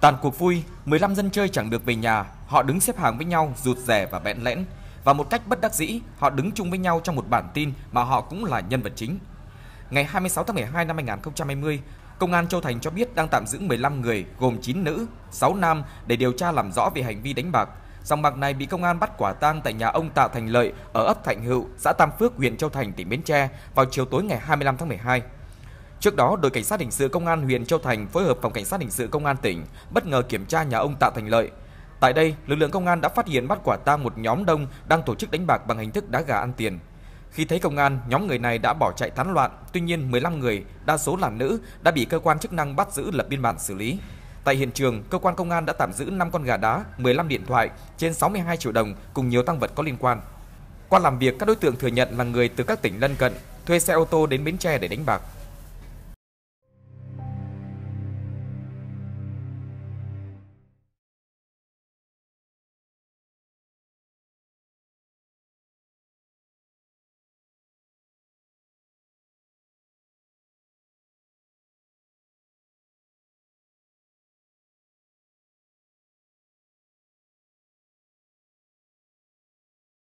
Tàn cuộc vui, 15 dân chơi chẳng được về nhà, họ đứng xếp hàng với nhau rụt rè và bẽn lẽn. Và một cách bất đắc dĩ, họ đứng chung với nhau trong một bản tin mà họ cũng là nhân vật chính. Ngày 26 tháng 12 năm 2020, Công an Châu Thành cho biết đang tạm giữ 15 người gồm 9 nữ, 6 nam để điều tra làm rõ về hành vi đánh bạc. Sòng bạc này bị công an bắt quả tang tại nhà ông Tạ Thành Lợi ở ấp Thạnh Hữu, xã Tam Phước, huyện Châu Thành, tỉnh Bến Tre vào chiều tối ngày 25 tháng 12. Trước đó, đội cảnh sát hình sự công an huyện Châu Thành phối hợp phòng cảnh sát hình sự công an tỉnh bất ngờ kiểm tra nhà ông Tạ Thành Lợi. Tại đây, lực lượng công an đã phát hiện bắt quả tang một nhóm đông đang tổ chức đánh bạc bằng hình thức đá gà ăn tiền. Khi thấy công an, nhóm người này đã bỏ chạy tán loạn, tuy nhiên 15 người, đa số là nữ, đã bị cơ quan chức năng bắt giữ lập biên bản xử lý. Tại hiện trường, cơ quan công an đã tạm giữ 5 con gà đá, 15 điện thoại, trên 62 triệu đồng cùng nhiều tăng vật có liên quan. Qua làm việc, các đối tượng thừa nhận là người từ các tỉnh lân cận, thuê xe ô tô đến Bến Tre để đánh bạc.